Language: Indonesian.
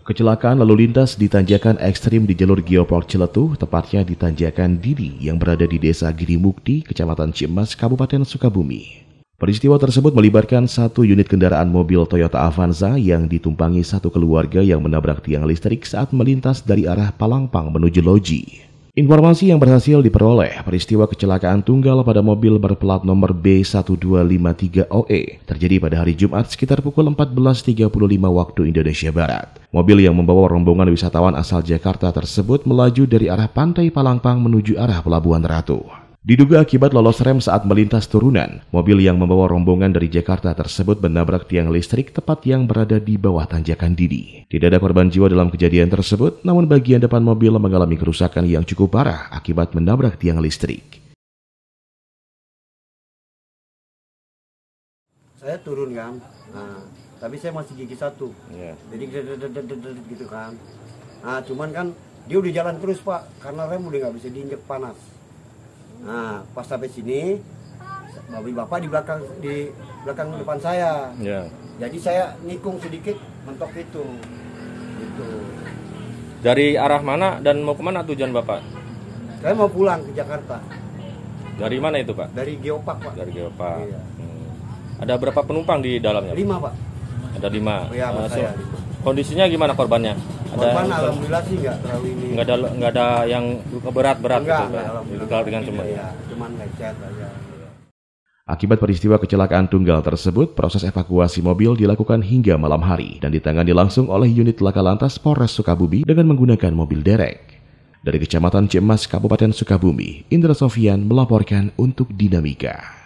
Kecelakaan lalu lintas di tanjakan ekstrim di jalur Geopark Ciletuh, tepatnya di tanjakan Didi yang berada di desa Giri Mukti, kecamatan Cimas, Kabupaten Sukabumi. Peristiwa tersebut melibatkan satu unit kendaraan mobil Toyota Avanza yang ditumpangi satu keluarga yang menabrak tiang listrik saat melintas dari arah Palangpang menuju Loji. Informasi yang berhasil diperoleh, peristiwa kecelakaan tunggal pada mobil berplat nomor B1253OE terjadi pada hari Jumat sekitar pukul 14.35 waktu Indonesia Barat. Mobil yang membawa rombongan wisatawan asal Jakarta tersebut melaju dari arah Pantai Palangpang menuju arah Pelabuhan Ratu. Diduga akibat lolos rem saat melintas turunan, mobil yang membawa rombongan dari Jakarta tersebut menabrak tiang listrik tepat yang berada di bawah tanjakan Didi. Tidak ada korban jiwa dalam kejadian tersebut, namun bagian depan mobil mengalami kerusakan yang cukup parah akibat menabrak tiang listrik. Saya turun kan, nah, tapi saya masih gigi satu, yeah. jadi gitu kan. Nah, cuman kan dia udah jalan terus pak, karena rem udah nggak bisa diinjak panas. Nah, pas sampai sini, babi bapak di belakang di belakang depan saya. Yeah. Jadi saya nikung sedikit mentok itu. Gitu. Dari arah mana dan mau kemana tujuan bapak? Saya mau pulang ke Jakarta. Dari mana itu pak? Dari Geopark pak. Dari Geopark. Iya. Hmm. Ada berapa penumpang di dalamnya? Lima pak. Ada lima. Oh, iya, uh, so, Kondisinya gimana korbannya? korban ada, alhamdulillah sih nggak terlalu ini nggak ada nggak ada yang luka berat berat enggak, gitu enggak, dengan cuma ya, cuman lecet aja Akibat peristiwa kecelakaan tunggal tersebut, proses evakuasi mobil dilakukan hingga malam hari dan ditangani langsung oleh unit laka lantas Polres Sukabumi dengan menggunakan mobil derek. Dari Kecamatan Cimas, Kabupaten Sukabumi, Indra Sofian melaporkan untuk Dinamika.